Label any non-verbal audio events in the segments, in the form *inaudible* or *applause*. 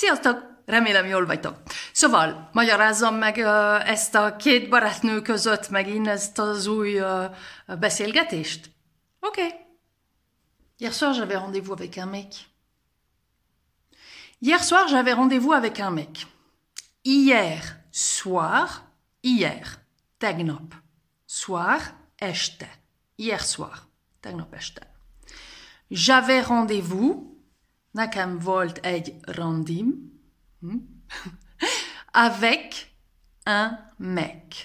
Sziasztok! Remélem jól vagytok. Szóval, magyarázzam meg ezt a két barátnő között megint ezt az új beszélgetést? Oké. Okay. Hier soir, j'avais rendez-vous avec un mec. Hier soir, j'avais rendez-vous avec un mec. Hier soir, hier, tegnap. Soir, este. Hier soir, tegnap este. J'avais rendez-vous Nekem volt egy randim hm? *laughs* avec un mec,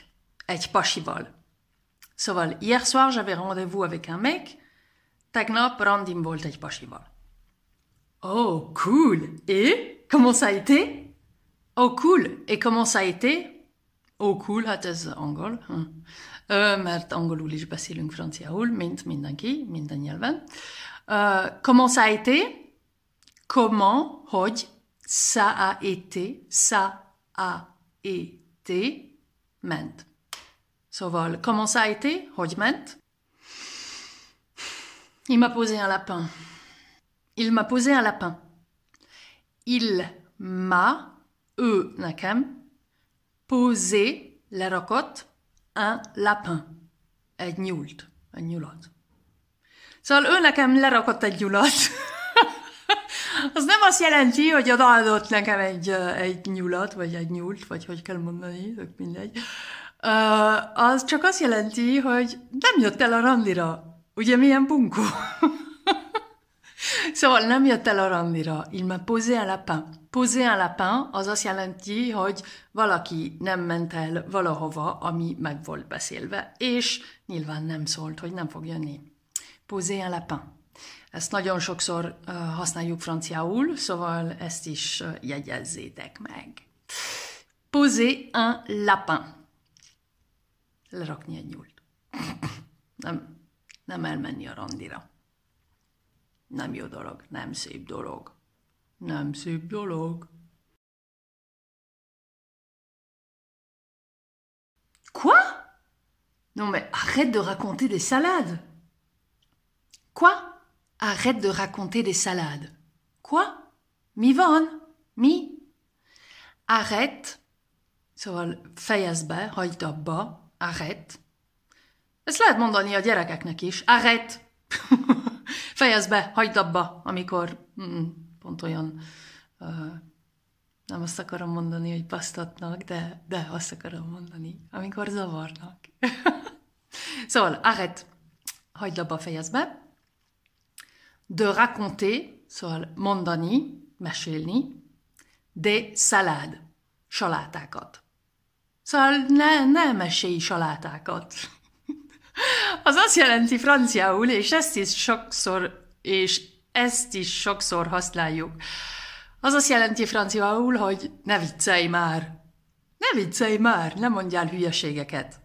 egy pasival. Szóval hier soir j'avais rendez-vous avec un mec, tegnap randim volt egy pasival. Oh cool! Et comment ça a été? Oh cool! Et comment ça a été? Oh cool, hát ez angol. Hm. Ö, mert angolul is beszélünk franciául, mint mindenki, minden nyelven. Ö, comment ça a été? Comment, hogy ça a été, ça a été ment. Szóval, comment ça a été, hogy ment. Il m'a posé un lapin. Il m'a posé un lapin. Il m'a, ő nekem, posé, lerakott, un lapin. Egy nyúlt, egy nyulat. Szóval ő nekem lerakott egy nyulat. *laughs* az nem azt jelenti, hogy oda adott nekem egy, egy nyulat, vagy egy nyúlt, vagy hogy kell mondani, ők mindegy. az csak azt jelenti, hogy nem jött el a randira. Ugye milyen bunkó? *laughs* szóval nem jött el a randira. Il m'a posé un lapin. Posé un lapin az azt jelenti, hogy valaki nem ment el valahova, ami meg volt beszélve, és nyilván nem szólt, hogy nem fog jönni. Posé un lapin. Ezt nagyon sokszor használjuk franciául, szóval ezt is jegyezzétek meg. Poser un lapin. Lerakni egy nyúlt. Nem, nem elmenni a randira. Nem jó dolog, nem szép dolog. Nem szép dolog. Quoi Non mais arrête de raconter des salades. Quoi Arrête de raconter des salades. Quoi Mi van? Mi? Arrête. Szóval fejezd be, hagyd abba. Arrête. Ezt lehet mondani a gyerekeknek is. Arrête! *laughs* fejezd be, hagyd abba, amikor mm, pont olyan uh, nem azt akarom mondani, hogy pasztatnak, de, de azt akarom mondani, amikor zavarnak. *laughs* szóval, arrête! Hagyd abba, fejezd be de raconter, szóval mondani, mesélni, de szalád, salátákat. Szóval ne, ne mesélj salátákat. *laughs* Az azt jelenti franciául, és ezt is sokszor, és ezt is sokszor használjuk. Az azt jelenti franciául, hogy ne viccelj már. Ne viccelj már, nem mondjál hülyeségeket.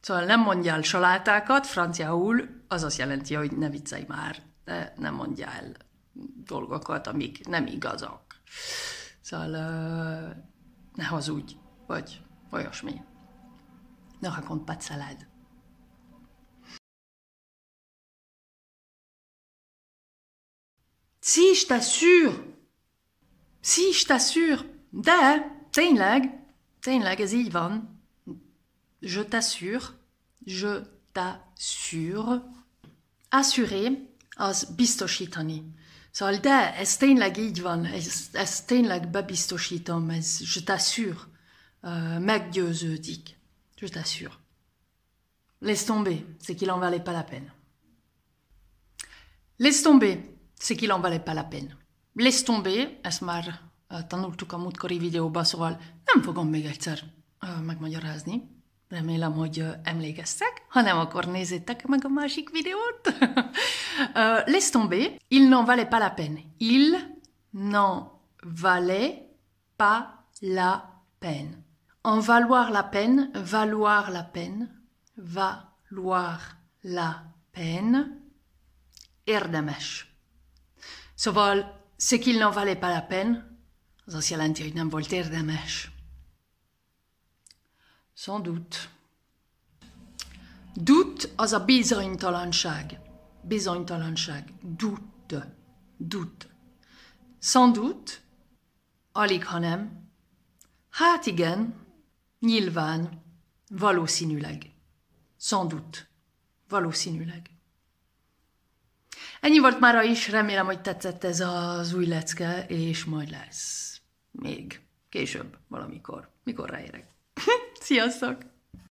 Szóval nem mondjál salátákat, franciául az azt jelenti, hogy ne viccelj már de ne mondjál dolgokat, amik nem igazak. Szóval ne hazudj, vagy olyasmi. Ne raconte pas salade. Si, je t'assure! Si, je t'assure! De, tényleg, tényleg, ez így van. Je t'assure, je t'assure. Assurer, az biztosítani. Szóval, de ez tényleg így van, ez, ez tényleg bebiztosítom, ez je t'assure, uh, meggyőződik. Je t'assure. Laisse tomber, c'est qu'il en valait pas la peine. Laisse tomber, c'est qu'il en valait pas la peine. Laisse tomber, ezt már uh, tanultuk a múltkori videóban, szóval nem fogom még egyszer uh, megmagyarázni. Remélem, laisse tomber, il n'en valait pas la peine. Il n'en valait pas la peine. En valoir la peine, valoir la peine, valoir la peine, Erdemesh. Szóval, ce qu'il n'en valait pas la peine, az azt jelenti, hogy nem volt érdemes. Sans doute. Doute az a bizonytalanság. Bizonytalanság. Doute. Doute. Sans doute. Alig, ha nem. Hát igen. Nyilván. Valószínűleg. Sans doute. Valószínűleg. Ennyi volt mára is, remélem, hogy tetszett ez az új lecke, és majd lesz. Még. Később, valamikor. Mikor ráérek. *laughs* Sziasztok!